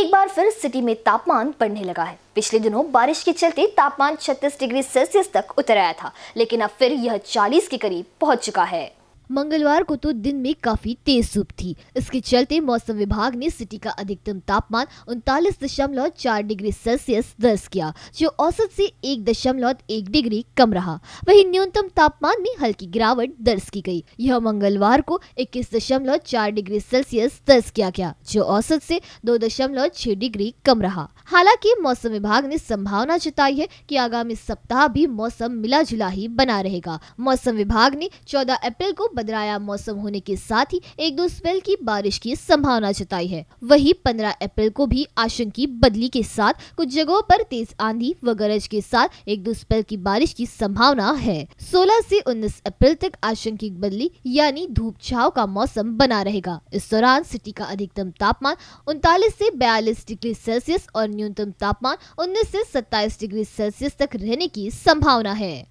एक बार फिर सिटी में तापमान बढ़ने लगा है पिछले दिनों बारिश के चलते तापमान 36 डिग्री सेल्सियस तक उतर आया था लेकिन अब फिर यह 40 के करीब पहुंच चुका है मंगलवार को तो दिन में काफी तेज धूप थी इसके चलते मौसम विभाग ने सिटी का अधिकतम तापमान उनतालीस दशमलव चार डिग्री सेल्सियस दर्ज किया जो औसत से एक दशमलव एक डिग्री कम रहा वहीं न्यूनतम तापमान में हल्की गिरावट दर्ज की गई यह मंगलवार को इक्कीस दशमलव चार डिग्री सेल्सियस दर्ज किया गया जो औसत से दो दशमलव छह डिग्री कम रहा हालांकि मौसम विभाग ने संभावना जताई है कि आगामी सप्ताह भी मौसम मिला जुला ही बना रहेगा मौसम विभाग ने चौदह अप्रैल को पदराया मौसम होने के साथ ही एक दो स्पेल की बारिश की संभावना जताई है वही पंद्रह अप्रैल को भी आशंकी बदली के साथ कुछ जगहों पर तेज आंधी व गरज के साथ एक दो स्पेल की बारिश की संभावना है 16 से 19 अप्रैल तक आशंकी बदली यानी धूप छाव का मौसम बना रहेगा इस दौरान सिटी का अधिकतम तापमान उनतालीस से बयालीस डिग्री सेल्सियस और न्यूनतम तापमान उन्नीस से सत्ताईस डिग्री सेल्सियस तक रहने की संभावना है